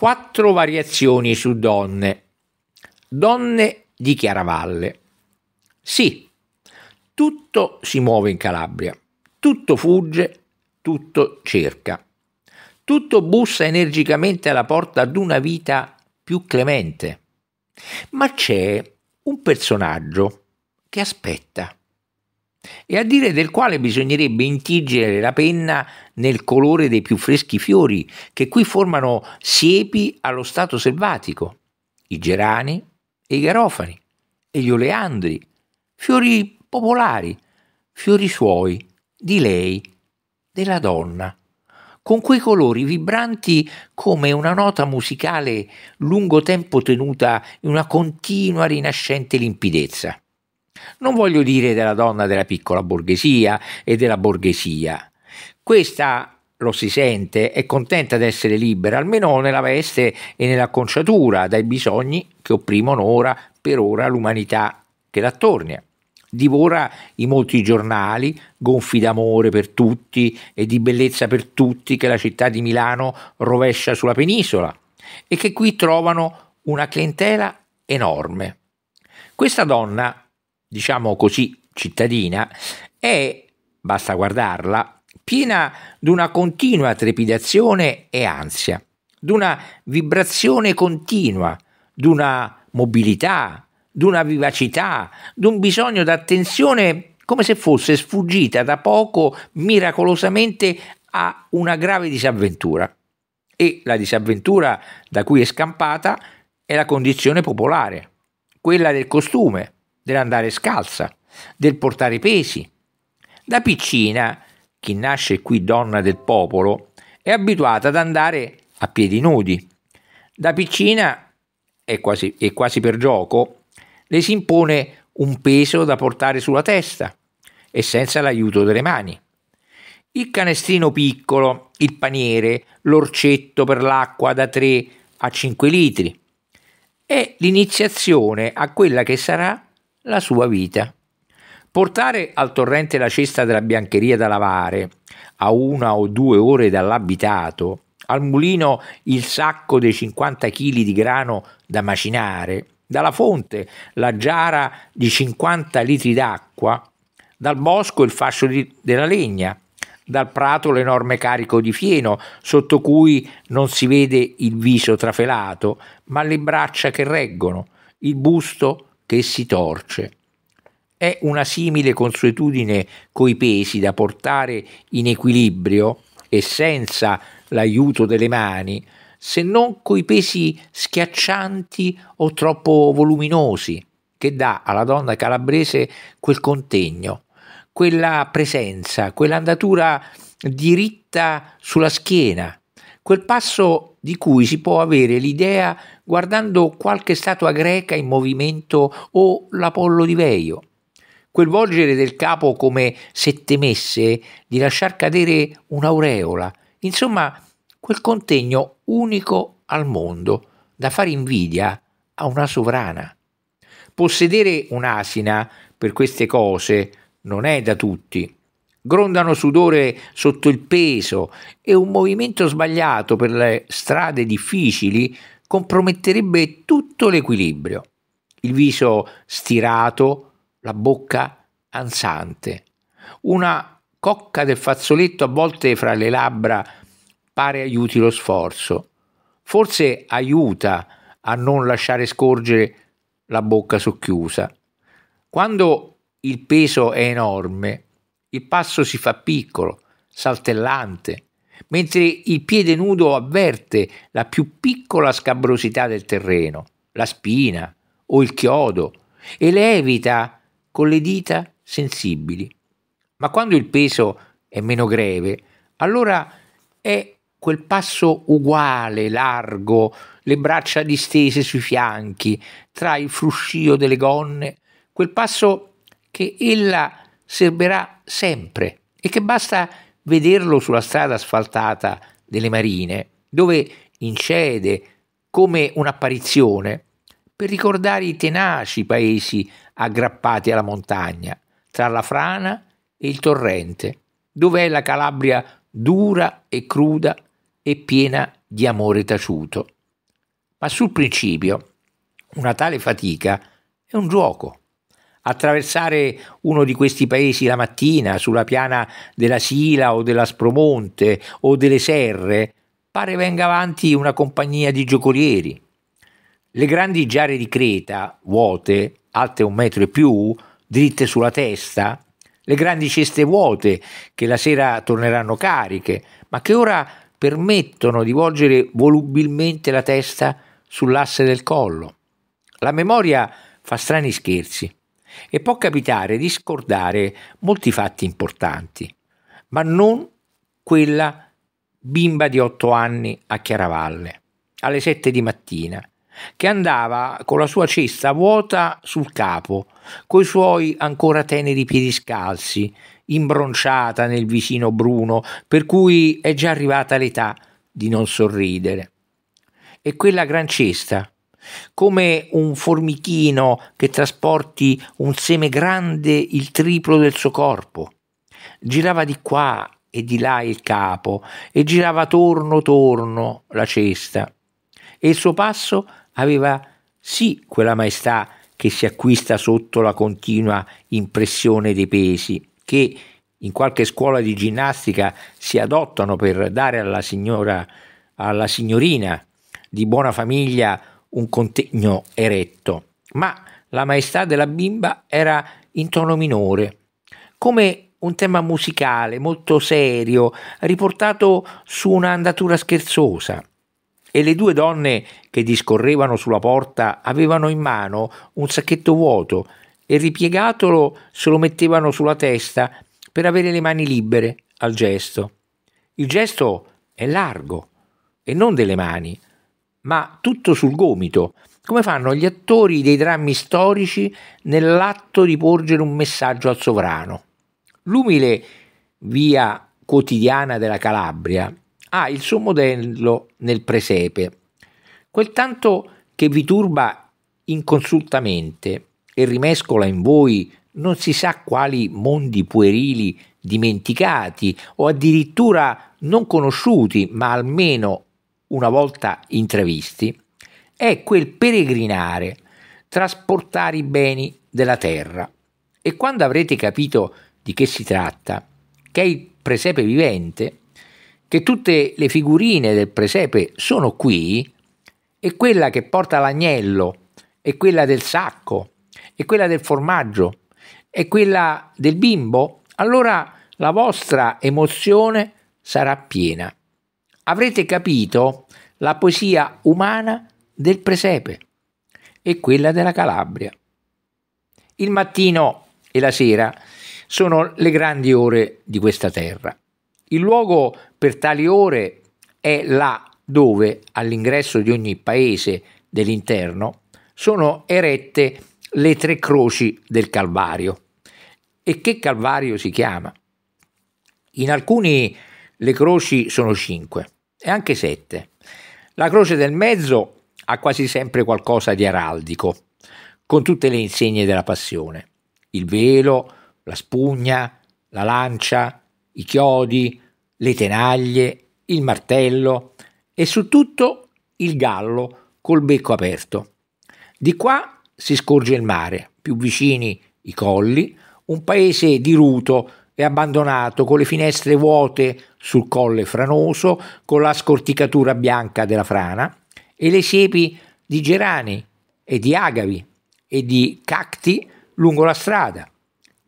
quattro variazioni su donne. Donne di Chiaravalle. Sì, tutto si muove in Calabria, tutto fugge, tutto cerca. Tutto bussa energicamente alla porta ad una vita più clemente. Ma c'è un personaggio che aspetta e a dire del quale bisognerebbe intingere la penna nel colore dei più freschi fiori che qui formano siepi allo stato selvatico, i gerani e i garofani e gli oleandri, fiori popolari, fiori suoi, di lei, della donna, con quei colori vibranti come una nota musicale lungo tempo tenuta in una continua rinascente limpidezza. Non voglio dire della donna della piccola borghesia e della borghesia. Questa lo si sente, è contenta di essere libera, almeno nella veste e nell'acconciatura dai bisogni che opprimono ora per ora l'umanità che l'attornia. Divora i molti giornali, gonfi d'amore per tutti e di bellezza per tutti che la città di Milano rovescia sulla penisola e che qui trovano una clientela enorme. Questa donna diciamo così, cittadina, è, basta guardarla, piena di una continua trepidazione e ansia, di una vibrazione continua, di una mobilità, di una vivacità, di un bisogno d'attenzione come se fosse sfuggita da poco miracolosamente a una grave disavventura. E la disavventura da cui è scampata è la condizione popolare, quella del costume, dell'andare scalza, del portare pesi. Da piccina, chi nasce qui donna del popolo, è abituata ad andare a piedi nudi. Da piccina, e quasi, quasi per gioco, le si impone un peso da portare sulla testa e senza l'aiuto delle mani. Il canestrino piccolo, il paniere, l'orcetto per l'acqua da 3 a 5 litri. È l'iniziazione a quella che sarà la sua vita. Portare al torrente la cesta della biancheria da lavare a una o due ore dall'abitato, al mulino il sacco dei 50 kg di grano da macinare, dalla fonte la giara di 50 litri d'acqua, dal bosco il fascio di, della legna, dal prato l'enorme carico di fieno, sotto cui non si vede il viso trafelato, ma le braccia che reggono, il busto che si torce. È una simile consuetudine coi pesi da portare in equilibrio e senza l'aiuto delle mani, se non coi pesi schiaccianti o troppo voluminosi, che dà alla donna calabrese quel contegno, quella presenza, quell'andatura diritta sulla schiena, quel passo di cui si può avere l'idea guardando qualche statua greca in movimento o l'Apollo di Veio. Quel volgere del capo come se temesse di lasciar cadere un'aureola, insomma quel contegno unico al mondo da fare invidia a una sovrana. Possedere un'asina per queste cose non è da tutti grondano sudore sotto il peso e un movimento sbagliato per le strade difficili comprometterebbe tutto l'equilibrio. Il viso stirato, la bocca ansante, una cocca del fazzoletto a volte fra le labbra pare aiuti lo sforzo. Forse aiuta a non lasciare scorgere la bocca socchiusa. Quando il peso è enorme, il passo si fa piccolo, saltellante, mentre il piede nudo avverte la più piccola scabrosità del terreno, la spina o il chiodo, e le evita con le dita sensibili. Ma quando il peso è meno greve, allora è quel passo uguale, largo, le braccia distese sui fianchi, tra il fruscio delle gonne, quel passo che ella serberà sempre e che basta vederlo sulla strada asfaltata delle marine, dove incede come un'apparizione per ricordare i tenaci paesi aggrappati alla montagna, tra la frana e il torrente, dove è la Calabria dura e cruda e piena di amore taciuto. Ma sul principio, una tale fatica è un gioco, Attraversare uno di questi paesi la mattina sulla piana della Sila o della Spromonte o delle Serre pare venga avanti una compagnia di giocolieri. Le grandi giare di Creta, vuote, alte un metro e più, dritte sulla testa, le grandi ceste vuote che la sera torneranno cariche, ma che ora permettono di volgere volubilmente la testa sull'asse del collo. La memoria fa strani scherzi e può capitare di scordare molti fatti importanti, ma non quella bimba di otto anni a Chiaravalle, alle sette di mattina, che andava con la sua cesta vuota sul capo, coi suoi ancora teneri piedi scalzi, imbronciata nel vicino bruno, per cui è già arrivata l'età di non sorridere. E quella gran cesta come un formichino che trasporti un seme grande il triplo del suo corpo. Girava di qua e di là il capo e girava torno torno la cesta. E il suo passo aveva sì quella maestà che si acquista sotto la continua impressione dei pesi, che in qualche scuola di ginnastica si adottano per dare alla signora, alla signorina di buona famiglia un contegno eretto, ma la maestà della bimba era in tono minore, come un tema musicale molto serio, riportato su un'andatura scherzosa. E le due donne che discorrevano sulla porta avevano in mano un sacchetto vuoto e ripiegatolo se lo mettevano sulla testa per avere le mani libere al gesto. Il gesto è largo e non delle mani, ma tutto sul gomito, come fanno gli attori dei drammi storici nell'atto di porgere un messaggio al sovrano. L'umile via quotidiana della Calabria ha il suo modello nel presepe, quel tanto che vi turba inconsultamente e rimescola in voi non si sa quali mondi puerili dimenticati o addirittura non conosciuti, ma almeno una volta intravisti, è quel peregrinare, trasportare i beni della terra. E quando avrete capito di che si tratta, che è il presepe vivente, che tutte le figurine del presepe sono qui, e quella che porta l'agnello, e quella del sacco, e quella del formaggio, e quella del bimbo, allora la vostra emozione sarà piena avrete capito la poesia umana del presepe e quella della Calabria. Il mattino e la sera sono le grandi ore di questa terra. Il luogo per tali ore è là dove, all'ingresso di ogni paese dell'interno, sono erette le tre croci del Calvario. E che Calvario si chiama? In alcuni le croci sono cinque, e anche 7. La croce del mezzo ha quasi sempre qualcosa di araldico, con tutte le insegne della passione, il velo, la spugna, la lancia, i chiodi, le tenaglie, il martello e su tutto il gallo col becco aperto. Di qua si scorge il mare, più vicini i colli, un paese diruto e abbandonato con le finestre vuote sul colle franoso, con la scorticatura bianca della frana e le siepi di gerani e di agavi e di cacti lungo la strada.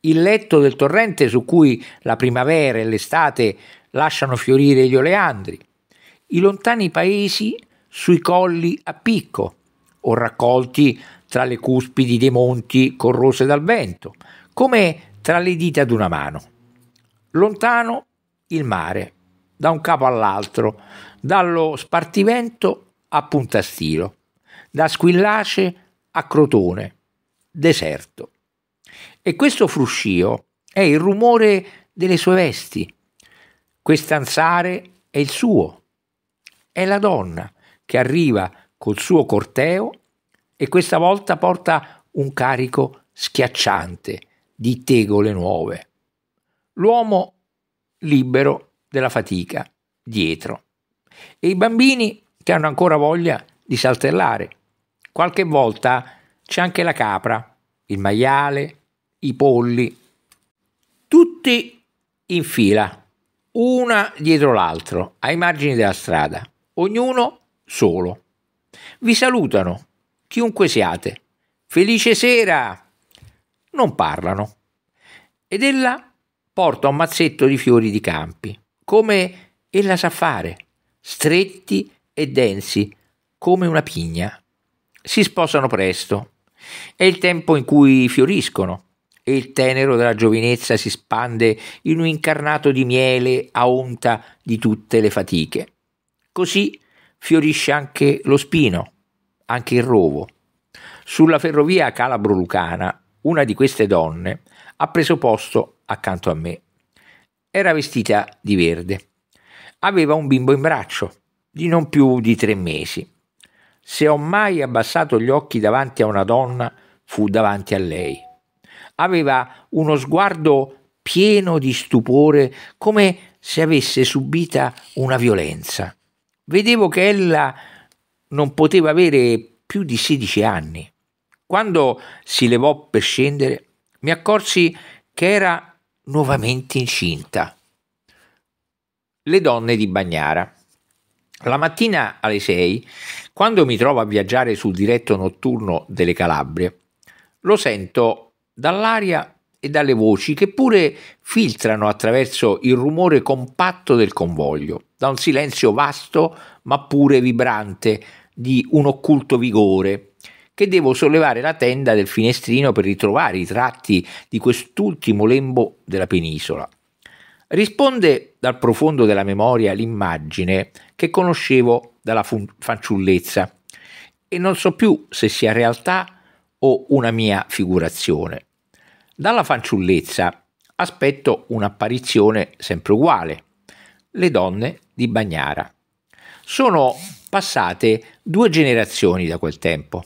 Il letto del torrente su cui la primavera e l'estate lasciano fiorire gli oleandri, i lontani paesi sui colli a picco o raccolti tra le cuspidi dei monti corrose dal vento, come tra le dita d'una mano lontano il mare, da un capo all'altro, dallo spartimento a punta stilo, da squillace a crotone, deserto. E questo fruscio è il rumore delle sue vesti, quest'anzare è il suo, è la donna che arriva col suo corteo e questa volta porta un carico schiacciante di tegole nuove l'uomo libero della fatica dietro e i bambini che hanno ancora voglia di saltellare. Qualche volta c'è anche la capra, il maiale, i polli, tutti in fila, una dietro l'altro, ai margini della strada, ognuno solo. Vi salutano, chiunque siate. Felice sera! Non parlano. Ed ella porta un mazzetto di fiori di campi, come ella sa fare, stretti e densi, come una pigna. Si sposano presto. È il tempo in cui fioriscono e il tenero della giovinezza si spande in un incarnato di miele a onta di tutte le fatiche. Così fiorisce anche lo spino, anche il rovo. Sulla ferrovia calabro-lucana, una di queste donne ha preso posto accanto a me. Era vestita di verde. Aveva un bimbo in braccio, di non più di tre mesi. Se ho mai abbassato gli occhi davanti a una donna, fu davanti a lei. Aveva uno sguardo pieno di stupore, come se avesse subita una violenza. Vedevo che ella non poteva avere più di 16 anni. Quando si levò per scendere, mi accorsi che era nuovamente incinta. Le donne di Bagnara. La mattina alle 6, quando mi trovo a viaggiare sul diretto notturno delle Calabrie, lo sento dall'aria e dalle voci che pure filtrano attraverso il rumore compatto del convoglio, da un silenzio vasto ma pure vibrante di un occulto vigore che devo sollevare la tenda del finestrino per ritrovare i tratti di quest'ultimo lembo della penisola. Risponde dal profondo della memoria l'immagine che conoscevo dalla fun- fanciullezza e non so più se sia realtà o una mia figurazione. Dalla fanciullezza aspetto un'apparizione sempre uguale, le donne di Bagnara. Sono passate due generazioni da quel tempo.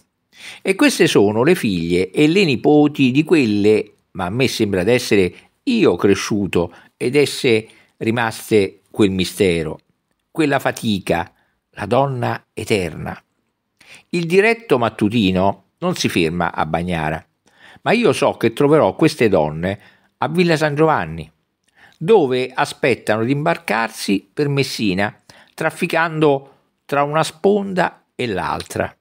E queste sono le figlie e le nipoti di quelle, ma a me sembra di essere io cresciuto ed esse rimaste quel mistero, quella fatica, la donna eterna. Il diretto mattutino non si ferma a Bagnara, ma io so che troverò queste donne a Villa San Giovanni, dove aspettano di imbarcarsi per Messina, trafficando tra una sponda e l'altra.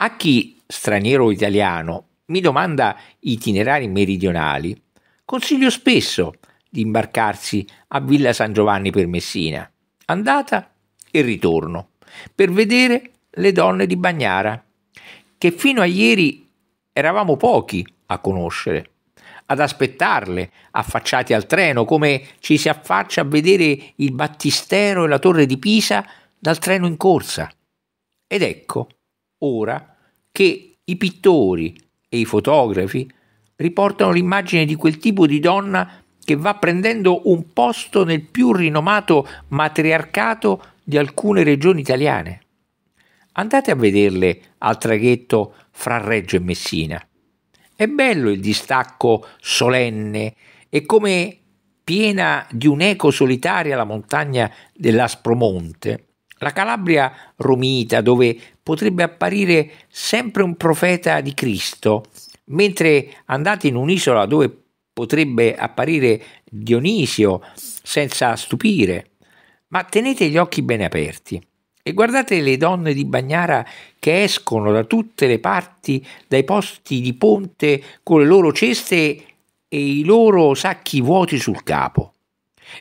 A chi, straniero o italiano, mi domanda itinerari meridionali, consiglio spesso di imbarcarsi a Villa San Giovanni per Messina, andata e ritorno, per vedere le donne di Bagnara, che fino a ieri eravamo pochi a conoscere, ad aspettarle affacciati al treno, come ci si affaccia a vedere il battistero e la torre di Pisa dal treno in corsa. Ed ecco ora che i pittori e i fotografi riportano l'immagine di quel tipo di donna che va prendendo un posto nel più rinomato matriarcato di alcune regioni italiane. Andate a vederle al traghetto fra Reggio e Messina. È bello il distacco solenne e come piena di un'eco solitaria la montagna dell'Aspromonte, la Calabria romita dove potrebbe apparire sempre un profeta di Cristo, mentre andate in un'isola dove potrebbe apparire Dionisio senza stupire. Ma tenete gli occhi bene aperti e guardate le donne di Bagnara che escono da tutte le parti, dai posti di ponte con le loro ceste e i loro sacchi vuoti sul capo.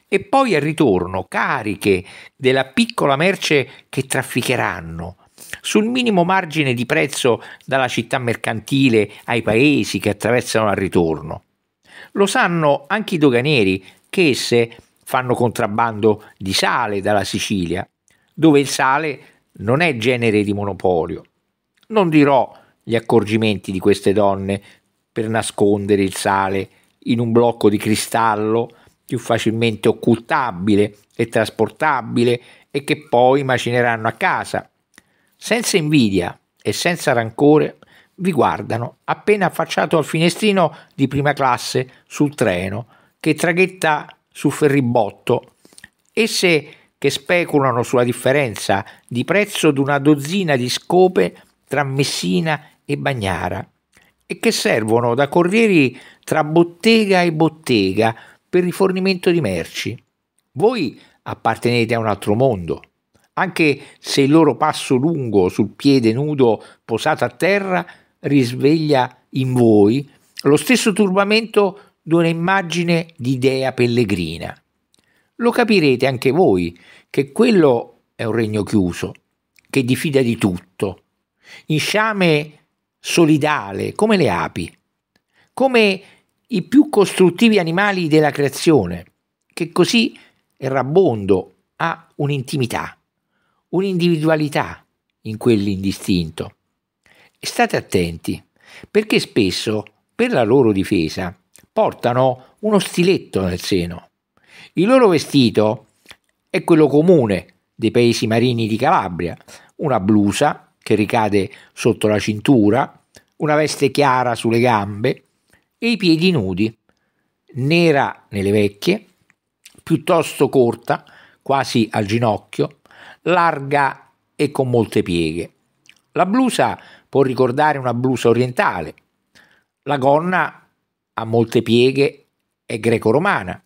E poi al ritorno cariche della piccola merce che trafficheranno, sul minimo margine di prezzo dalla città mercantile ai paesi che attraversano al ritorno. Lo sanno anche i doganieri che esse fanno contrabbando di sale dalla Sicilia, dove il sale non è genere di monopolio. Non dirò gli accorgimenti di queste donne per nascondere il sale in un blocco di cristallo più facilmente occultabile e trasportabile e che poi macineranno a casa senza invidia e senza rancore, vi guardano appena affacciato al finestrino di prima classe sul treno che traghetta sul ferribotto. Esse che speculano sulla differenza di prezzo di una dozzina di scope tra Messina e Bagnara e che servono da corrieri tra bottega e bottega per rifornimento di merci. Voi appartenete a un altro mondo anche se il loro passo lungo sul piede nudo posato a terra risveglia in voi lo stesso turbamento di un'immagine di dea pellegrina. Lo capirete anche voi che quello è un regno chiuso, che diffida di tutto, in sciame solidale come le api, come i più costruttivi animali della creazione, che così errabondo ha un'intimità un'individualità in quell'indistinto. E state attenti, perché spesso, per la loro difesa, portano uno stiletto nel seno. Il loro vestito è quello comune dei paesi marini di Calabria, una blusa che ricade sotto la cintura, una veste chiara sulle gambe e i piedi nudi, nera nelle vecchie, piuttosto corta, quasi al ginocchio, larga e con molte pieghe. La blusa può ricordare una blusa orientale. La gonna ha molte pieghe, è greco-romana.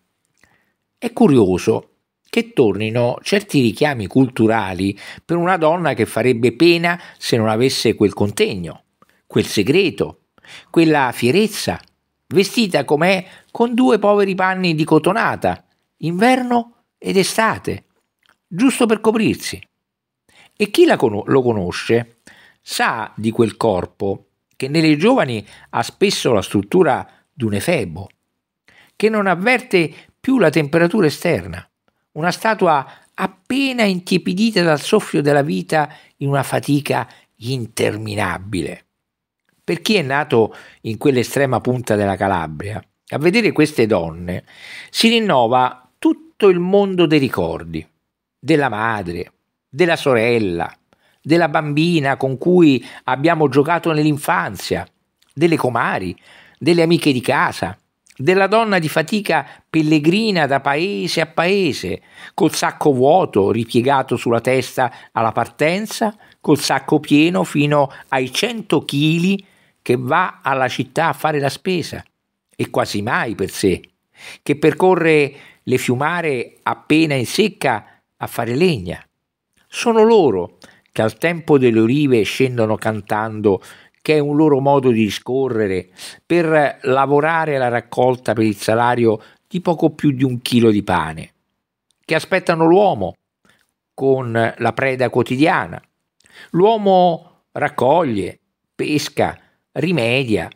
È curioso che tornino certi richiami culturali per una donna che farebbe pena se non avesse quel contegno, quel segreto, quella fierezza, vestita com'è con due poveri panni di cotonata, inverno ed estate, giusto per coprirsi. E chi con- lo conosce sa di quel corpo che nelle giovani ha spesso la struttura di un efebo, che non avverte più la temperatura esterna, una statua appena intiepidita dal soffio della vita in una fatica interminabile. Per chi è nato in quell'estrema punta della Calabria, a vedere queste donne si rinnova tutto il mondo dei ricordi della madre, della sorella, della bambina con cui abbiamo giocato nell'infanzia, delle comari, delle amiche di casa, della donna di fatica pellegrina da paese a paese, col sacco vuoto ripiegato sulla testa alla partenza, col sacco pieno fino ai 100 kg che va alla città a fare la spesa, e quasi mai per sé, che percorre le fiumare appena in secca a fare legna. Sono loro che al tempo delle olive scendono cantando, che è un loro modo di scorrere, per lavorare la raccolta per il salario di poco più di un chilo di pane, che aspettano l'uomo con la preda quotidiana. L'uomo raccoglie, pesca, rimedia.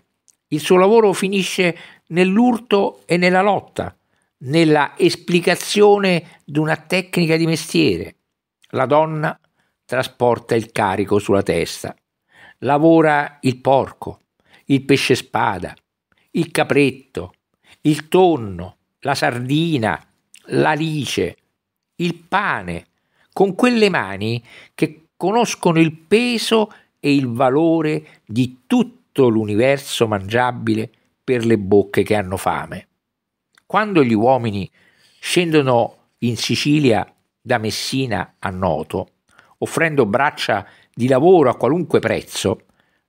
Il suo lavoro finisce nell'urto e nella lotta, nella esplicazione di una tecnica di mestiere. La donna trasporta il carico sulla testa, lavora il porco, il pesce spada, il capretto, il tonno, la sardina, l'alice, il pane, con quelle mani che conoscono il peso e il valore di tutto l'universo mangiabile per le bocche che hanno fame. Quando gli uomini scendono in Sicilia da Messina a Noto, offrendo braccia di lavoro a qualunque prezzo,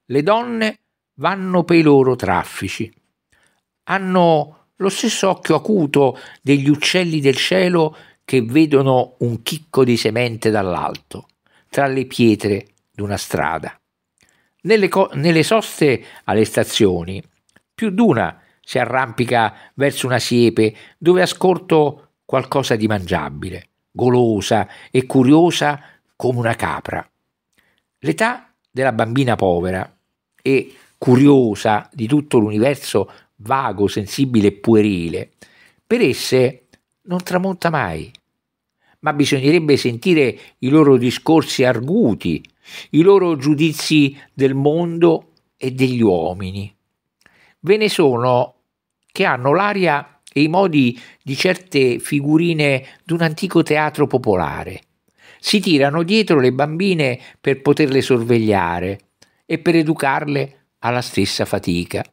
le donne vanno per i loro traffici. Hanno lo stesso occhio acuto degli uccelli del cielo che vedono un chicco di semente dall'alto, tra le pietre d'una strada. Nelle, nelle soste alle stazioni, più d'una si arrampica verso una siepe dove ha scorto qualcosa di mangiabile, golosa e curiosa come una capra. L'età della bambina povera e curiosa di tutto l'universo vago, sensibile e puerile, per esse non tramonta mai. Ma bisognerebbe sentire i loro discorsi arguti, i loro giudizi del mondo e degli uomini. Ve ne sono che hanno l'aria e i modi di certe figurine d'un antico teatro popolare. Si tirano dietro le bambine per poterle sorvegliare e per educarle alla stessa fatica.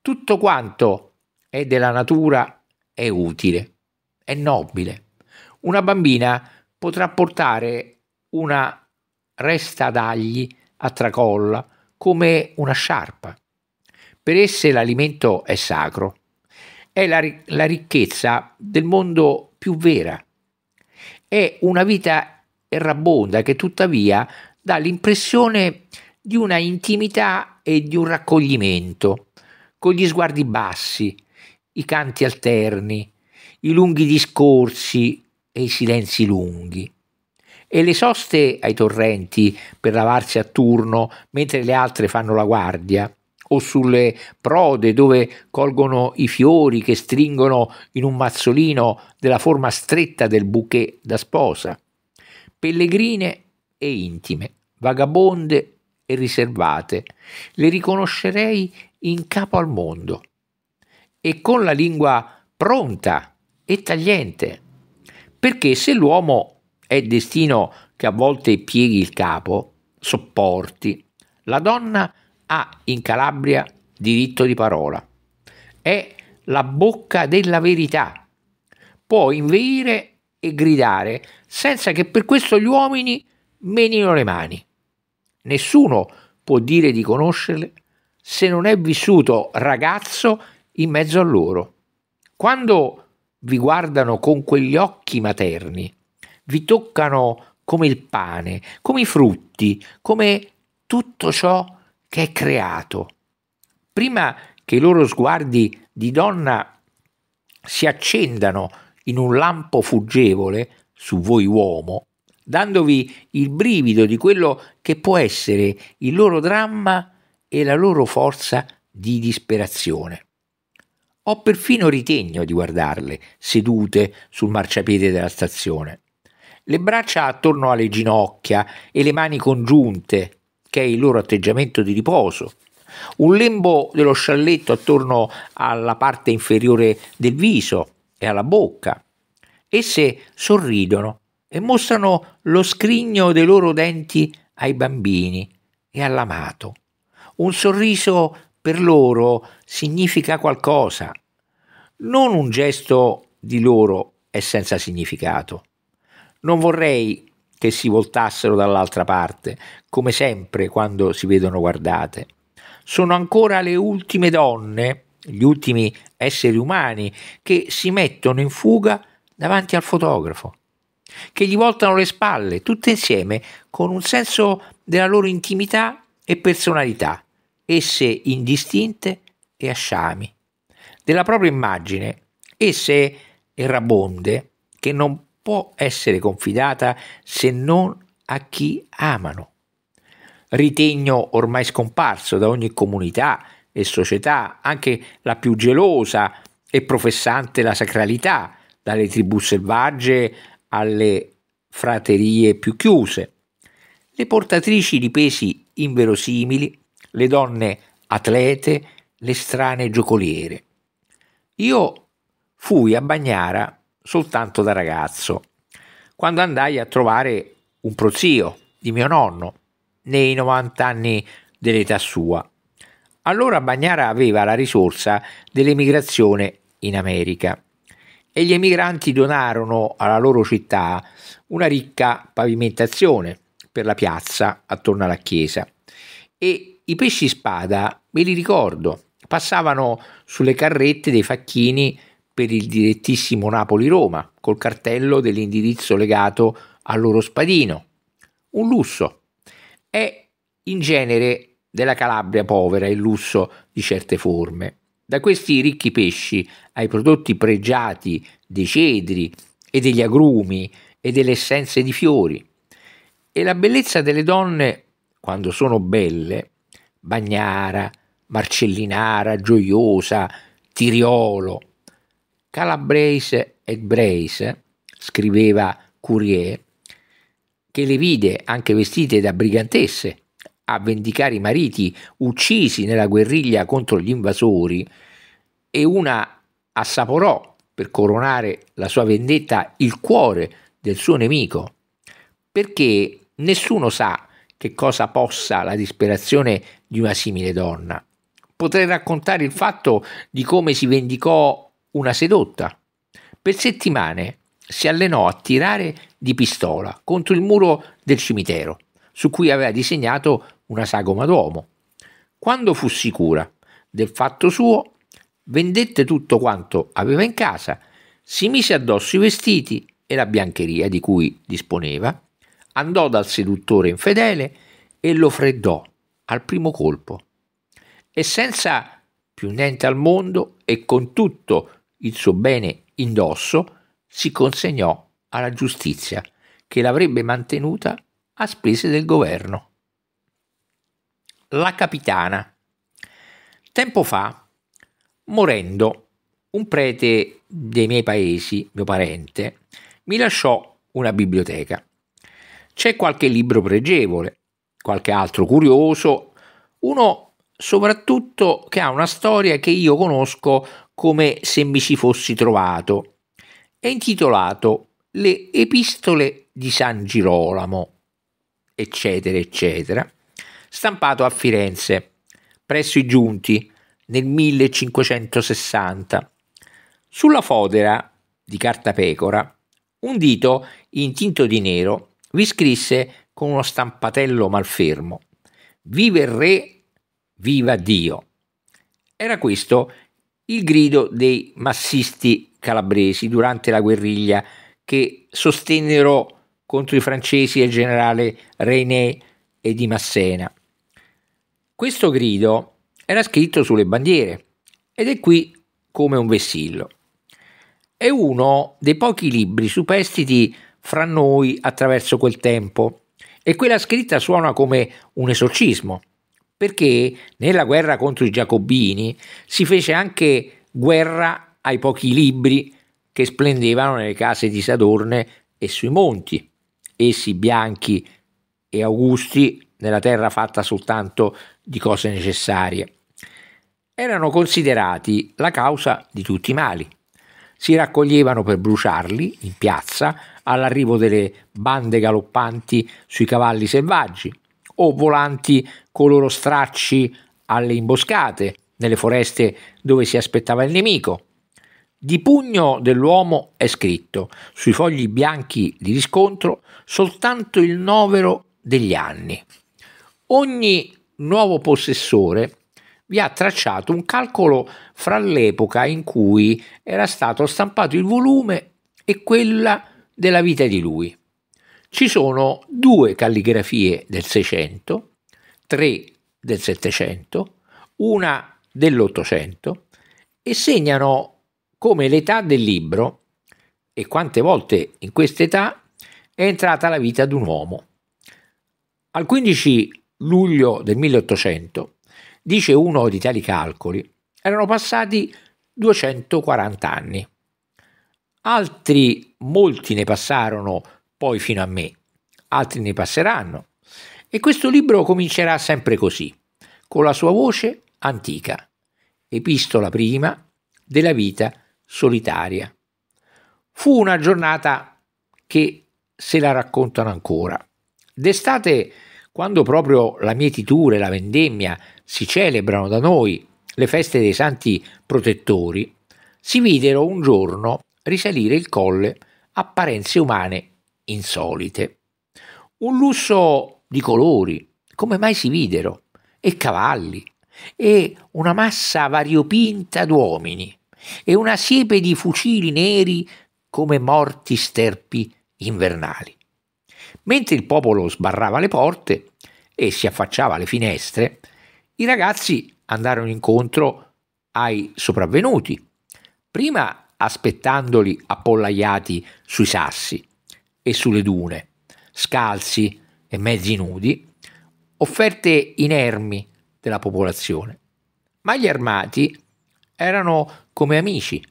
Tutto quanto è della natura è utile, è nobile. Una bambina potrà portare una resta d'agli a tracolla come una sciarpa. Per esse l'alimento è sacro è la, la ricchezza del mondo più vera. È una vita errabonda che tuttavia dà l'impressione di una intimità e di un raccoglimento, con gli sguardi bassi, i canti alterni, i lunghi discorsi e i silenzi lunghi. E le soste ai torrenti per lavarsi a turno mentre le altre fanno la guardia, o sulle prode dove colgono i fiori che stringono in un mazzolino della forma stretta del bouquet da sposa, pellegrine e intime, vagabonde e riservate, le riconoscerei in capo al mondo e con la lingua pronta e tagliente, perché se l'uomo è destino che a volte pieghi il capo, sopporti, la donna ha in Calabria diritto di parola. È la bocca della verità. Può inveire e gridare senza che per questo gli uomini menino le mani. Nessuno può dire di conoscerle se non è vissuto ragazzo in mezzo a loro. Quando vi guardano con quegli occhi materni, vi toccano come il pane, come i frutti, come tutto ciò che che è creato. Prima che i loro sguardi di donna si accendano in un lampo fuggevole su voi uomo, dandovi il brivido di quello che può essere il loro dramma e la loro forza di disperazione. Ho perfino ritegno di guardarle sedute sul marciapiede della stazione, le braccia attorno alle ginocchia e le mani congiunte, che è il loro atteggiamento di riposo, un lembo dello scialletto attorno alla parte inferiore del viso e alla bocca. Esse sorridono e mostrano lo scrigno dei loro denti ai bambini e all'amato. Un sorriso per loro significa qualcosa, non un gesto di loro è senza significato. Non vorrei che si voltassero dall'altra parte, come sempre quando si vedono guardate. Sono ancora le ultime donne, gli ultimi esseri umani che si mettono in fuga davanti al fotografo, che gli voltano le spalle, tutte insieme, con un senso della loro intimità e personalità, esse indistinte e asciami, della propria immagine, esse errabonde, che non può essere confidata se non a chi amano. Ritegno ormai scomparso da ogni comunità e società, anche la più gelosa e professante la sacralità, dalle tribù selvagge alle fraterie più chiuse. Le portatrici di pesi inverosimili, le donne atlete, le strane giocoliere. Io fui a Bagnara soltanto da ragazzo, quando andai a trovare un prozio di mio nonno nei 90 anni dell'età sua. Allora Bagnara aveva la risorsa dell'emigrazione in America e gli emigranti donarono alla loro città una ricca pavimentazione per la piazza attorno alla chiesa e i pesci spada, me li ricordo, passavano sulle carrette dei facchini per il direttissimo Napoli-Roma, col cartello dell'indirizzo legato al loro spadino. Un lusso. È in genere della Calabria povera il lusso di certe forme. Da questi ricchi pesci ai prodotti pregiati dei cedri e degli agrumi e delle essenze di fiori. E la bellezza delle donne, quando sono belle, Bagnara, Marcellinara, Gioiosa, Tiriolo, Calabrese e Brace, scriveva Courier, che le vide anche vestite da brigantesse a vendicare i mariti uccisi nella guerriglia contro gli invasori e una assaporò per coronare la sua vendetta il cuore del suo nemico, perché nessuno sa che cosa possa la disperazione di una simile donna. Potrei raccontare il fatto di come si vendicò una sedotta. Per settimane si allenò a tirare di pistola contro il muro del cimitero, su cui aveva disegnato una sagoma d'uomo. Quando fu sicura del fatto suo, vendette tutto quanto aveva in casa, si mise addosso i vestiti e la biancheria di cui disponeva, andò dal seduttore infedele e lo freddò al primo colpo. E senza più niente al mondo e con tutto il suo bene indosso, si consegnò alla giustizia, che l'avrebbe mantenuta a spese del governo. La capitana. Tempo fa, morendo, un prete dei miei paesi, mio parente, mi lasciò una biblioteca. C'è qualche libro pregevole, qualche altro curioso, uno soprattutto che ha una storia che io conosco come se mi ci fossi trovato. È intitolato Le epistole di San Girolamo, eccetera, eccetera, stampato a Firenze, presso i Giunti, nel 1560. Sulla fodera di cartapecora, un dito in tinto di nero vi scrisse con uno stampatello malfermo: Vive il re Viva Dio! Era questo il grido dei massisti calabresi durante la guerriglia che sostennero contro i francesi il generale René e di Massena. Questo grido era scritto sulle bandiere ed è qui come un vessillo. È uno dei pochi libri superstiti fra noi attraverso quel tempo e quella scritta suona come un esorcismo perché nella guerra contro i giacobini si fece anche guerra ai pochi libri che splendevano nelle case di Sadorne e sui monti, essi bianchi e augusti nella terra fatta soltanto di cose necessarie. Erano considerati la causa di tutti i mali. Si raccoglievano per bruciarli in piazza all'arrivo delle bande galoppanti sui cavalli selvaggi o volanti con loro stracci alle imboscate, nelle foreste dove si aspettava il nemico. Di pugno dell'uomo è scritto sui fogli bianchi di riscontro soltanto il novero degli anni. Ogni nuovo possessore vi ha tracciato un calcolo fra l'epoca in cui era stato stampato il volume e quella della vita di lui. Ci sono due calligrafie del 600, tre del 700, una dell'Ottocento e segnano come l'età del libro e quante volte in quest'età è entrata la vita di un uomo. Al 15 luglio del 1800, dice uno di tali calcoli, erano passati 240 anni. Altri molti ne passarono poi fino a me, altri ne passeranno. E questo libro comincerà sempre così, con la sua voce antica, epistola prima della vita solitaria. Fu una giornata che se la raccontano ancora. D'estate, quando proprio la mietitura e la vendemmia si celebrano da noi, le feste dei santi protettori, si videro un giorno risalire il colle apparenze umane insolite. Un lusso di colori, come mai si videro, e cavalli, e una massa variopinta d'uomini, e una siepe di fucili neri come morti sterpi invernali. Mentre il popolo sbarrava le porte e si affacciava alle finestre, i ragazzi andarono incontro ai sopravvenuti, prima aspettandoli appollaiati sui sassi, e sulle dune, scalzi e mezzi nudi, offerte inermi della popolazione. Ma gli armati erano come amici,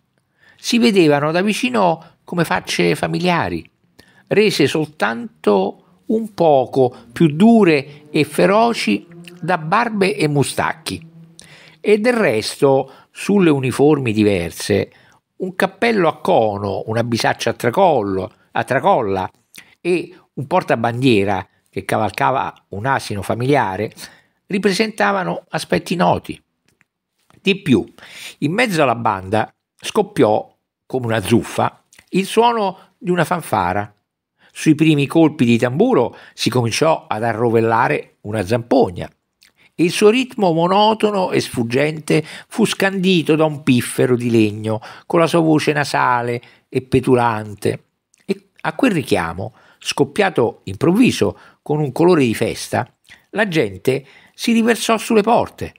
si vedevano da vicino come facce familiari, rese soltanto un poco più dure e feroci da barbe e mustacchi. E del resto, sulle uniformi diverse, un cappello a cono, una bisaccia a tracollo, a tracolla e un portabandiera che cavalcava un asino familiare ripresentavano aspetti noti. Di più, in mezzo alla banda scoppiò, come una zuffa, il suono di una fanfara. Sui primi colpi di tamburo si cominciò ad arrovellare una zampogna e il suo ritmo monotono e sfuggente fu scandito da un piffero di legno con la sua voce nasale e petulante. A quel richiamo, scoppiato improvviso con un colore di festa, la gente si riversò sulle porte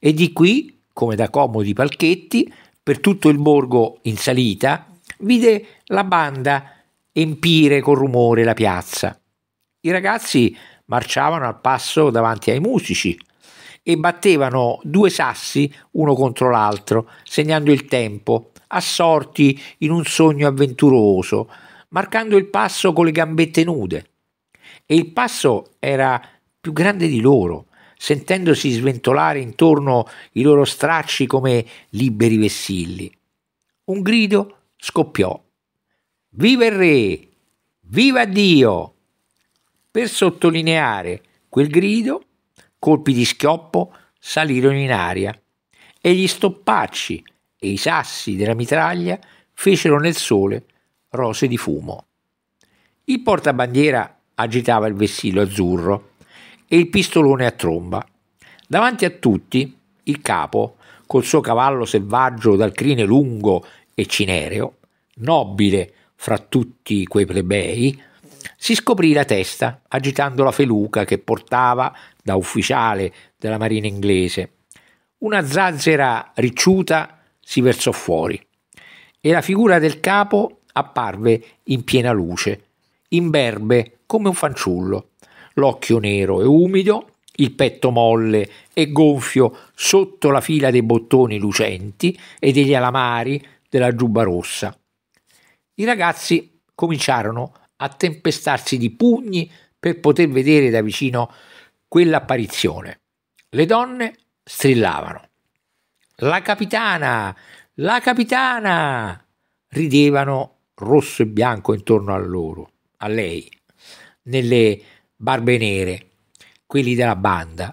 e di qui, come da comodi palchetti, per tutto il borgo in salita, vide la banda empire con rumore la piazza. I ragazzi marciavano al passo davanti ai musici e battevano due sassi uno contro l'altro, segnando il tempo, assorti in un sogno avventuroso, marcando il passo con le gambette nude. E il passo era più grande di loro, sentendosi sventolare intorno i loro stracci come liberi vessilli. Un grido scoppiò. Viva il re! Viva Dio! Per sottolineare quel grido, colpi di schioppo salirono in aria e gli stoppacci e i sassi della mitraglia fecero nel sole rose di fumo. Il portabandiera agitava il vessillo azzurro e il pistolone a tromba. Davanti a tutti, il capo, col suo cavallo selvaggio dal crine lungo e cinereo, nobile fra tutti quei plebei, si scoprì la testa agitando la feluca che portava da ufficiale della marina inglese. Una zazzera ricciuta si versò fuori e la figura del capo apparve in piena luce, imberbe come un fanciullo, l'occhio nero e umido, il petto molle e gonfio sotto la fila dei bottoni lucenti e degli alamari della giubba rossa. I ragazzi cominciarono a tempestarsi di pugni per poter vedere da vicino quell'apparizione. Le donne strillavano. La capitana! La capitana! ridevano rosso e bianco intorno a loro, a lei, nelle barbe nere, quelli della banda.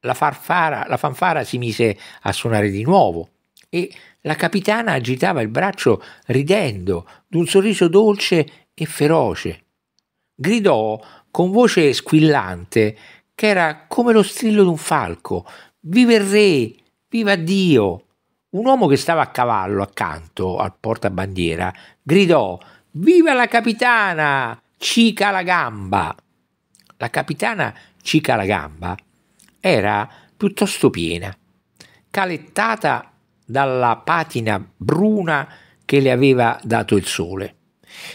La, farfara, la fanfara si mise a suonare di nuovo e la capitana agitava il braccio ridendo d'un sorriso dolce e feroce. Gridò con voce squillante che era come lo strillo di un falco: Viva il re! Viva Dio! Un uomo che stava a cavallo accanto al portabandiera gridò Viva la capitana! Cica la gamba! La capitana Cica la gamba era piuttosto piena, calettata dalla patina bruna che le aveva dato il sole.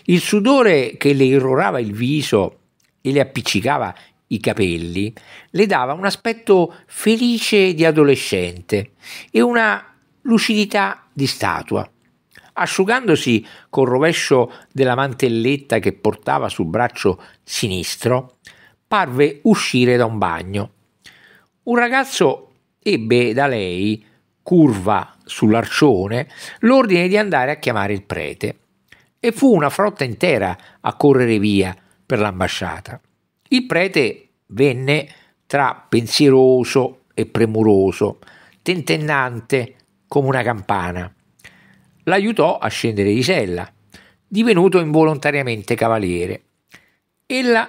Il sudore che le irrorava il viso e le appiccicava i capelli le dava un aspetto felice di adolescente e una lucidità di statua. Asciugandosi col rovescio della mantelletta che portava sul braccio sinistro, parve uscire da un bagno. Un ragazzo ebbe da lei, curva sull'arcione, l'ordine di andare a chiamare il prete e fu una frotta intera a correre via per l'ambasciata. Il prete venne tra pensieroso e premuroso, tentennante come una campana. L'aiutò a scendere di sella, divenuto involontariamente cavaliere. Ella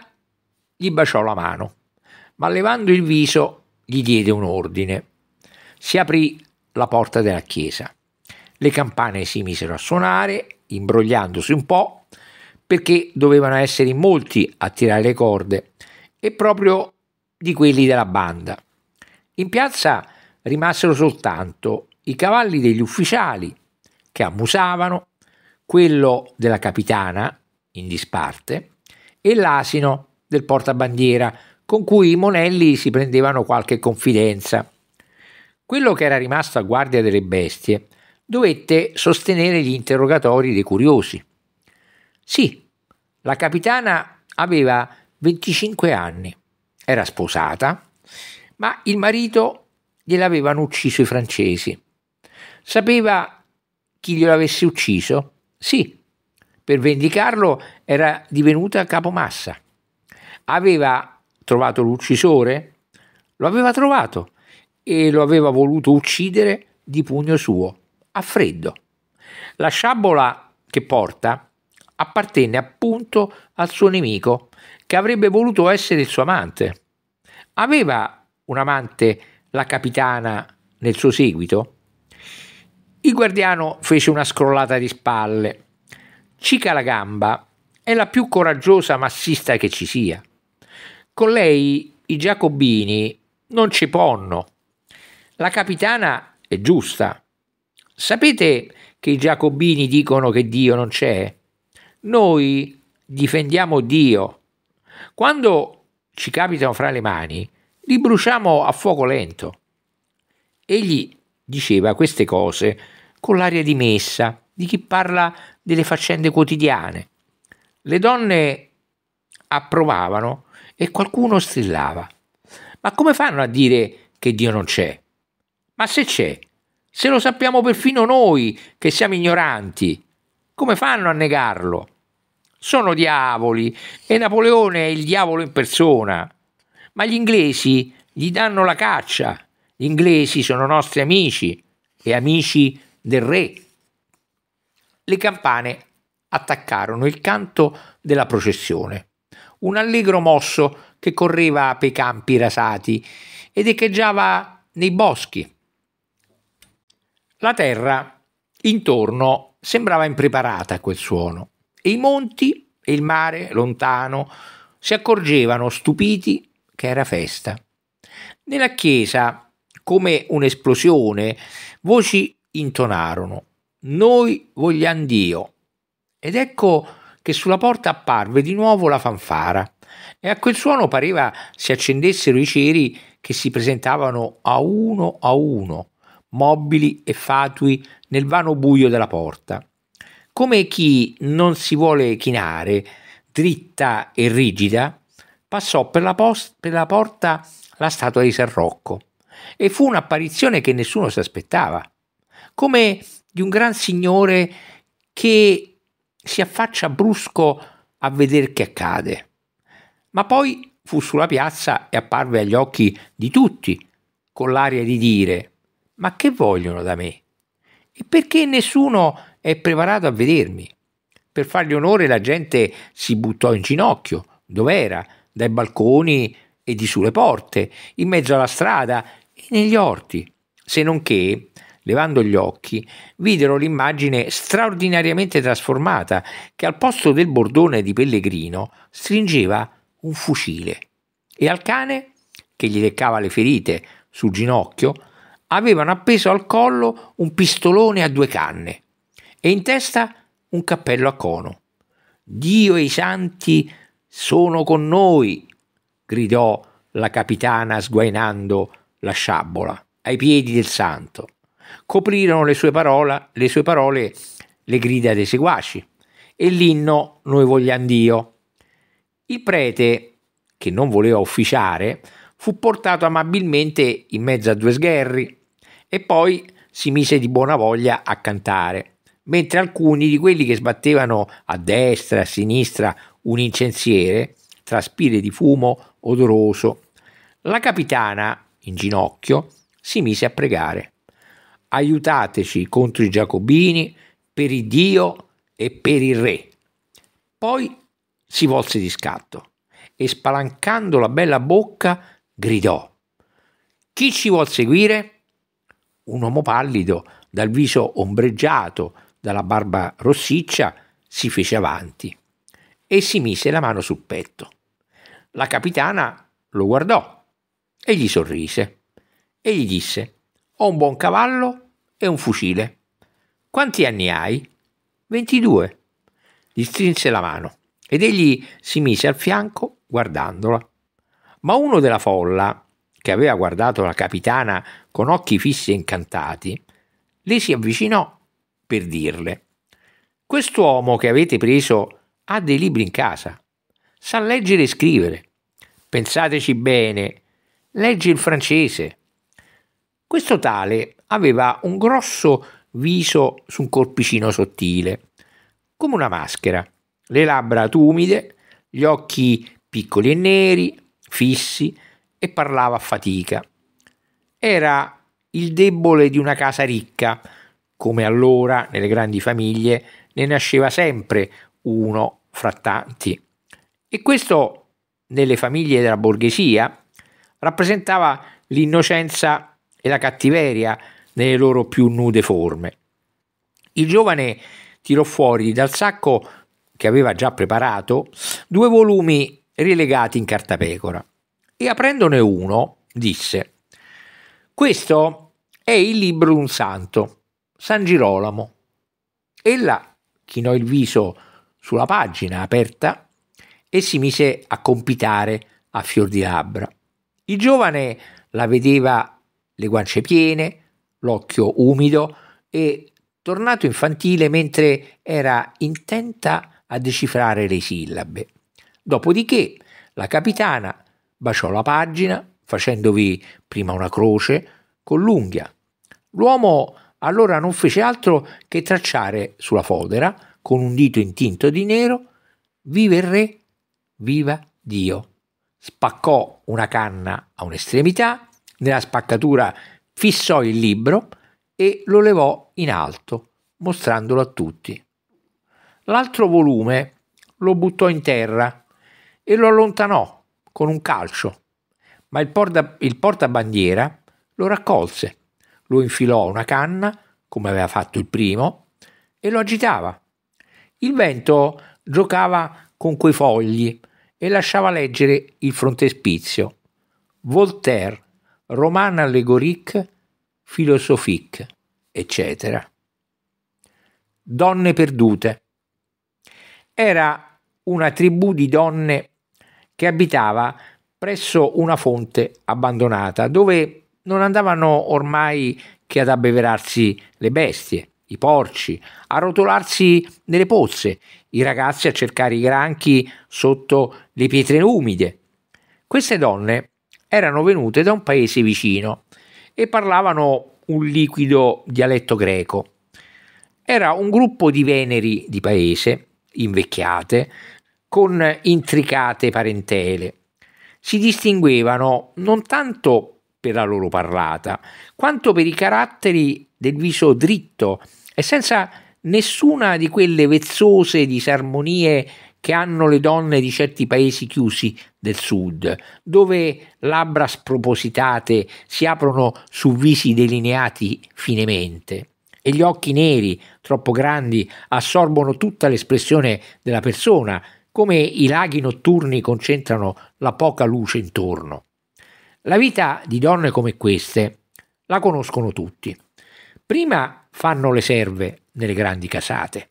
gli baciò la mano, ma levando il viso gli diede un ordine. Si aprì la porta della chiesa. Le campane si misero a suonare, imbrogliandosi un po', perché dovevano essere in molti a tirare le corde, e proprio di quelli della banda. In piazza rimasero soltanto i cavalli degli ufficiali che ammusavano, quello della capitana in disparte e l'asino del portabandiera con cui i monelli si prendevano qualche confidenza. Quello che era rimasto a guardia delle bestie dovette sostenere gli interrogatori dei curiosi. Sì, la capitana aveva 25 anni, era sposata, ma il marito gliel'avevano ucciso i francesi Sapeva chi glielo avesse ucciso? Sì, per vendicarlo era divenuta capomassa. Aveva trovato l'uccisore? Lo aveva trovato e lo aveva voluto uccidere di pugno suo, a freddo. La sciabola che porta appartenne appunto al suo nemico, che avrebbe voluto essere il suo amante. Aveva un amante la capitana nel suo seguito? Il guardiano fece una scrollata di spalle. Cica la gamba è la più coraggiosa massista che ci sia. Con lei i giacobini non ci ponno. La capitana è giusta. Sapete che i giacobini dicono che Dio non c'è? Noi difendiamo Dio. Quando ci capitano fra le mani, li bruciamo a fuoco lento. Egli diceva queste cose con l'aria dimessa, di chi parla delle faccende quotidiane. Le donne approvavano e qualcuno strillava. Ma come fanno a dire che Dio non c'è? Ma se c'è, se lo sappiamo perfino noi che siamo ignoranti, come fanno a negarlo? Sono diavoli e Napoleone è il diavolo in persona. Ma gli inglesi gli danno la caccia. Gli inglesi sono nostri amici e amici del re. Le campane attaccarono il canto della processione, un allegro mosso che correva pei campi rasati ed echeggiava nei boschi. La terra intorno sembrava impreparata a quel suono e i monti e il mare lontano si accorgevano stupiti che era festa. Nella chiesa, come un'esplosione, voci intonarono Noi vogliamo Dio. Ed ecco che sulla porta apparve di nuovo la fanfara e a quel suono pareva si accendessero i ceri che si presentavano a uno a uno, mobili e fatui nel vano buio della porta. Come chi non si vuole chinare, dritta e rigida, passò per la, per la porta la statua di San Rocco e fu un'apparizione che nessuno si aspettava come di un gran signore che si affaccia brusco a vedere che accade. Ma poi fu sulla piazza e apparve agli occhi di tutti, con l'aria di dire ma che vogliono da me? E perché nessuno è preparato a vedermi? Per fargli onore la gente si buttò in ginocchio, dov'era, dai balconi e di sulle porte, in mezzo alla strada e negli orti, se non che levando gli occhi, videro l'immagine straordinariamente trasformata che al posto del bordone di Pellegrino stringeva un fucile e al cane, che gli leccava le ferite sul ginocchio, avevano appeso al collo un pistolone a due canne e in testa un cappello a cono. Dio e i santi sono con noi, gridò la capitana sguainando la sciabola ai piedi del santo coprirono le sue, parola, le sue parole le grida dei seguaci e l'inno Noi vogliamo Dio. Il prete, che non voleva officiare, fu portato amabilmente in mezzo a due sgherri e poi si mise di buona voglia a cantare, mentre alcuni di quelli che sbattevano a destra e a sinistra un incensiere, tra spire di fumo odoroso, la capitana, in ginocchio, si mise a pregare aiutateci contro i giacobini per il Dio e per il re. Poi si volse di scatto e spalancando la bella bocca gridò. Chi ci vuol seguire? Un uomo pallido, dal viso ombreggiato, dalla barba rossiccia, si fece avanti e si mise la mano sul petto. La capitana lo guardò e gli sorrise e gli disse ho un buon cavallo e un fucile. Quanti anni hai? 22. Gli strinse la mano ed egli si mise al fianco guardandola. Ma uno della folla, che aveva guardato la capitana con occhi fissi e incantati, le si avvicinò per dirle: Quest'uomo che avete preso ha dei libri in casa, sa leggere e scrivere. Pensateci bene, leggi il francese, questo tale aveva un grosso viso su un corpicino sottile, come una maschera, le labbra tumide, gli occhi piccoli e neri, fissi, e parlava a fatica. Era il debole di una casa ricca, come allora nelle grandi famiglie ne nasceva sempre uno fra tanti. E questo nelle famiglie della borghesia rappresentava l'innocenza e la cattiveria nelle loro più nude forme. Il giovane tirò fuori dal sacco che aveva già preparato due volumi rilegati in cartapecora e aprendone uno disse questo è il libro di un santo San Girolamo ella chinò il viso sulla pagina aperta e si mise a compitare a fior di labbra il giovane la vedeva le guance piene, l'occhio umido e tornato infantile mentre era intenta a decifrare le sillabe. Dopodiché la capitana baciò la pagina facendovi prima una croce con l'unghia. L'uomo allora non fece altro che tracciare sulla fodera, con un dito intinto di nero, vive il re, viva Dio. Spaccò una canna a un'estremità nella spaccatura fissò il libro e lo levò in alto, mostrandolo a tutti. L'altro volume lo buttò in terra e lo allontanò con un calcio, ma il, porta, il portabandiera lo raccolse, lo infilò a una canna, come aveva fatto il primo, e lo agitava. Il vento giocava con quei fogli e lasciava leggere il frontespizio. Voltaire romana allégorique, philosophique, eccetera. Donne perdute. Era una tribù di donne che abitava presso una fonte abbandonata dove non andavano ormai che ad abbeverarsi le bestie, i porci, a rotolarsi nelle pozze, i ragazzi a cercare i granchi sotto le pietre umide. Queste donne erano venute da un paese vicino e parlavano un liquido dialetto greco. Era un gruppo di veneri di paese, invecchiate, con intricate parentele. Si distinguevano non tanto per la loro parlata, quanto per i caratteri del viso dritto e senza nessuna di quelle vezzose disarmonie che hanno le donne di certi paesi chiusi del sud, dove labbra spropositate si aprono su visi delineati finemente e gli occhi neri, troppo grandi, assorbono tutta l'espressione della persona, come i laghi notturni concentrano la poca luce intorno. La vita di donne come queste la conoscono tutti. Prima fanno le serve nelle grandi casate,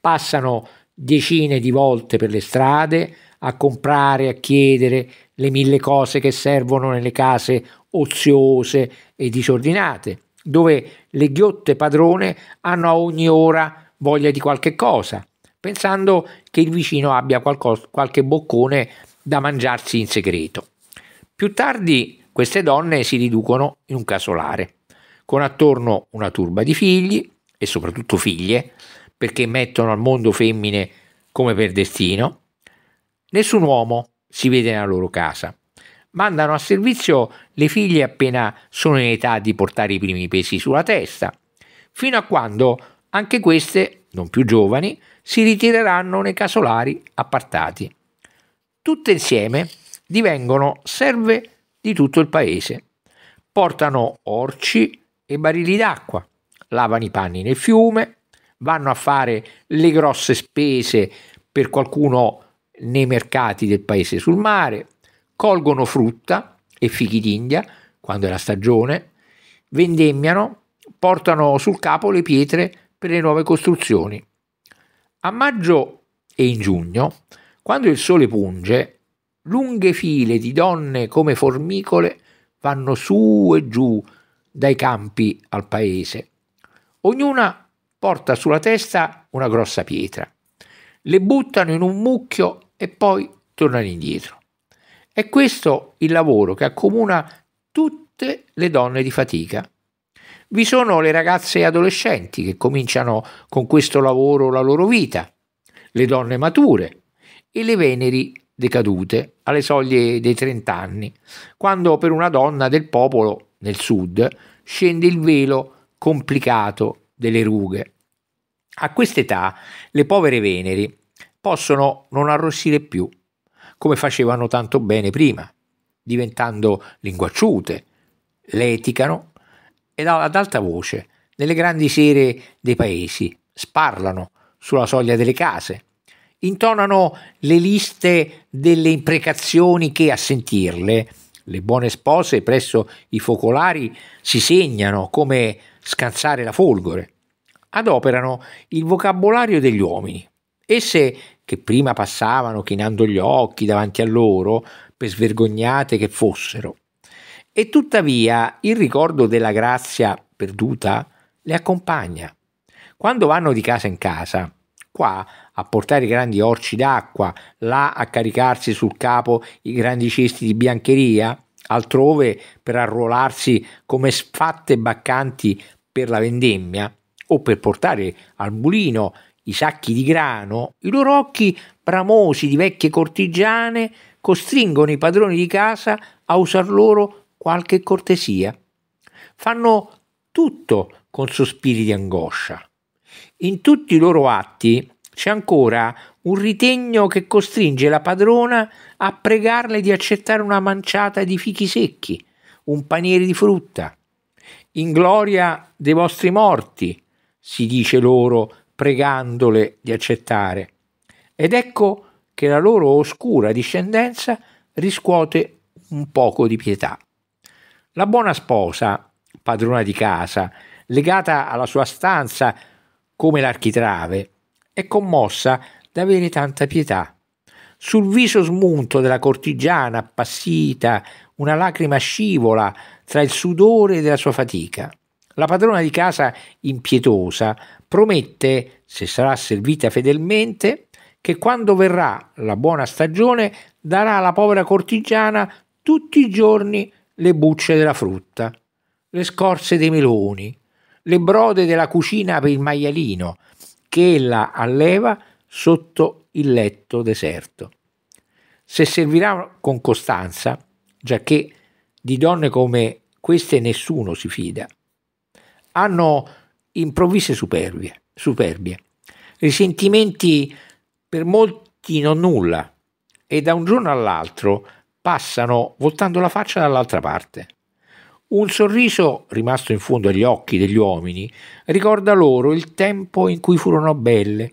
passano decine di volte per le strade a comprare, a chiedere le mille cose che servono nelle case oziose e disordinate, dove le ghiotte padrone hanno a ogni ora voglia di qualche cosa, pensando che il vicino abbia qualcosa, qualche boccone da mangiarsi in segreto. Più tardi queste donne si riducono in un casolare, con attorno una turba di figli e soprattutto figlie, perché mettono al mondo femmine come per destino, nessun uomo si vede nella loro casa. Mandano a servizio le figlie appena sono in età di portare i primi pesi sulla testa, fino a quando anche queste, non più giovani, si ritireranno nei casolari appartati. Tutte insieme divengono serve di tutto il paese. Portano orci e barili d'acqua, lavano i panni nel fiume, vanno a fare le grosse spese per qualcuno nei mercati del paese sul mare, colgono frutta e fichi d'India quando è la stagione, vendemmiano, portano sul capo le pietre per le nuove costruzioni. A maggio e in giugno, quando il sole punge, lunghe file di donne come formicole vanno su e giù dai campi al paese, ognuna porta sulla testa una grossa pietra, le buttano in un mucchio e poi tornano indietro. È questo il lavoro che accomuna tutte le donne di fatica. Vi sono le ragazze adolescenti che cominciano con questo lavoro la loro vita, le donne mature e le veneri decadute alle soglie dei 30 anni, quando per una donna del popolo nel sud scende il velo complicato delle rughe. A quest'età le povere veneri possono non arrossire più, come facevano tanto bene prima, diventando linguacciute, leticano ed ad alta voce nelle grandi sere dei paesi, sparlano sulla soglia delle case, intonano le liste delle imprecazioni che a sentirle le buone spose presso i focolari si segnano come scansare la folgore, adoperano il vocabolario degli uomini. Esse, che prima passavano chinando gli occhi davanti a loro, per svergognate che fossero, e tuttavia il ricordo della grazia perduta le accompagna. Quando vanno di casa in casa, qua a portare i grandi orci d'acqua, là a caricarsi sul capo i grandi cesti di biancheria, altrove per arruolarsi come sfatte baccanti per la vendemmia o per portare al mulino i sacchi di grano, i loro occhi bramosi di vecchie cortigiane costringono i padroni di casa a usar loro qualche cortesia. Fanno tutto con sospiri di angoscia. In tutti i loro atti c'è ancora un ritegno che costringe la padrona a pregarle di accettare una manciata di fichi secchi, un paniere di frutta, in gloria dei vostri morti, si dice loro pregandole di accettare. Ed ecco che la loro oscura discendenza riscuote un poco di pietà. La buona sposa, padrona di casa, legata alla sua stanza come l'architrave, è commossa da avere tanta pietà. Sul viso smunto della cortigiana appassita una lacrima scivola tra il sudore della sua fatica. La padrona di casa impietosa promette, se sarà servita fedelmente, che quando verrà la buona stagione darà alla povera cortigiana tutti i giorni le bucce della frutta, le scorze dei meloni, le brode della cucina per il maialino che ella alleva sotto il letto deserto. Se servirà con costanza, giacché di donne come queste nessuno si fida. Hanno improvvise superbie, superbie, risentimenti per molti non nulla e da un giorno all'altro passano voltando la faccia dall'altra parte. Un sorriso rimasto in fondo agli occhi degli uomini ricorda loro il tempo in cui furono belle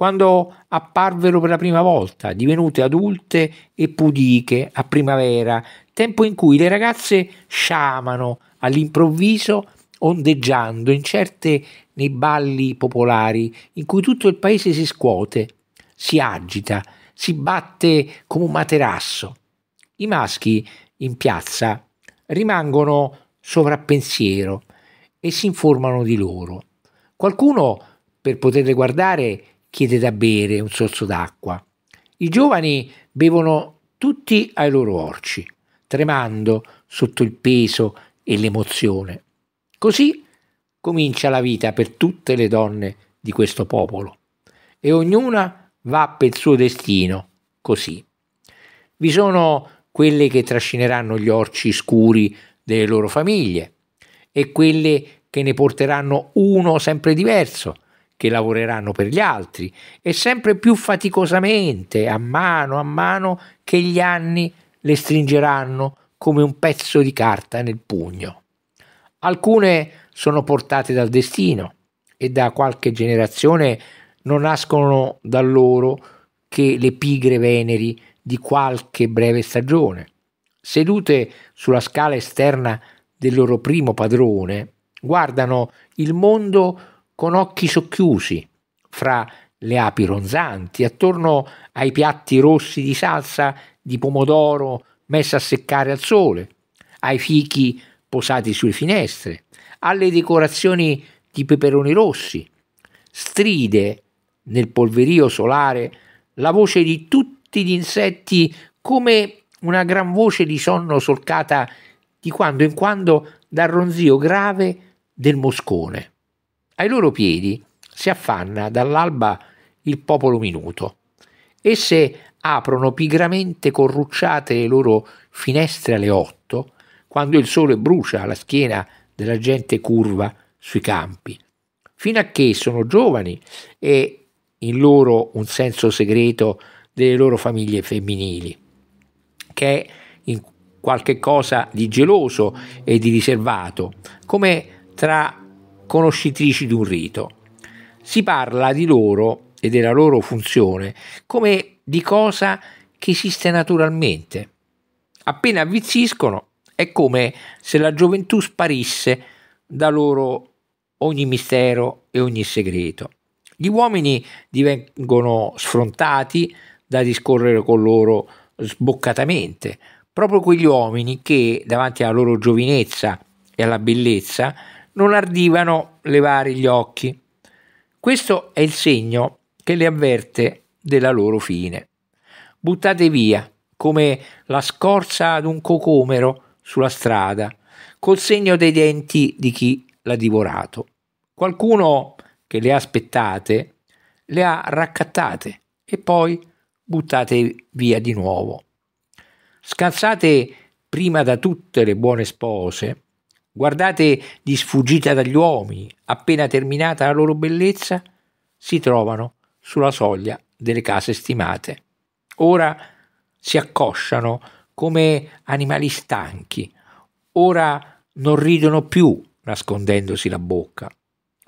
quando apparvero per la prima volta, divenute adulte e pudiche a primavera, tempo in cui le ragazze sciamano all'improvviso ondeggiando incerte nei balli popolari in cui tutto il paese si scuote, si agita, si batte come un materasso. I maschi in piazza rimangono sovrappensiero e si informano di loro. Qualcuno, per poterle guardare, chiede da bere, un sorso d'acqua. I giovani bevono tutti ai loro orci, tremando sotto il peso e l'emozione. Così comincia la vita per tutte le donne di questo popolo e ognuna va per il suo destino, così. Vi sono quelle che trascineranno gli orci scuri delle loro famiglie e quelle che ne porteranno uno sempre diverso che lavoreranno per gli altri e sempre più faticosamente, a mano a mano, che gli anni le stringeranno come un pezzo di carta nel pugno. Alcune sono portate dal destino e da qualche generazione non nascono da loro che le pigre veneri di qualche breve stagione. Sedute sulla scala esterna del loro primo padrone, guardano il mondo con occhi socchiusi, fra le api ronzanti, attorno ai piatti rossi di salsa di pomodoro messa a seccare al sole, ai fichi posati sulle finestre, alle decorazioni di peperoni rossi. Stride nel polverio solare la voce di tutti gli insetti come una gran voce di sonno solcata di quando in quando dal ronzio grave del moscone. Ai loro piedi si affanna dall'alba il popolo minuto. Esse aprono pigramente corrucciate le loro finestre alle otto, quando il sole brucia la schiena della gente curva sui campi, fino a che sono giovani e in loro un senso segreto delle loro famiglie femminili, che è in qualche cosa di geloso e di riservato, come tra conoscitrici di un rito. Si parla di loro e della loro funzione come di cosa che esiste naturalmente. Appena avvizziscono è come se la gioventù sparisse da loro ogni mistero e ogni segreto. Gli uomini divengono sfrontati da discorrere con loro sboccatamente, proprio quegli uomini che davanti alla loro giovinezza e alla bellezza non ardivano levare gli occhi. Questo è il segno che le avverte della loro fine. Buttate via, come la scorza ad un cocomero sulla strada, col segno dei denti di chi l'ha divorato. Qualcuno che le ha aspettate le ha raccattate e poi buttate via di nuovo. Scansate prima da tutte le buone spose, guardate di sfuggita dagli uomini, appena terminata la loro bellezza, si trovano sulla soglia delle case stimate. Ora si accosciano come animali stanchi, ora non ridono più nascondendosi la bocca.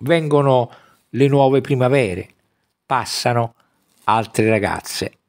Vengono le nuove primavere, passano altre ragazze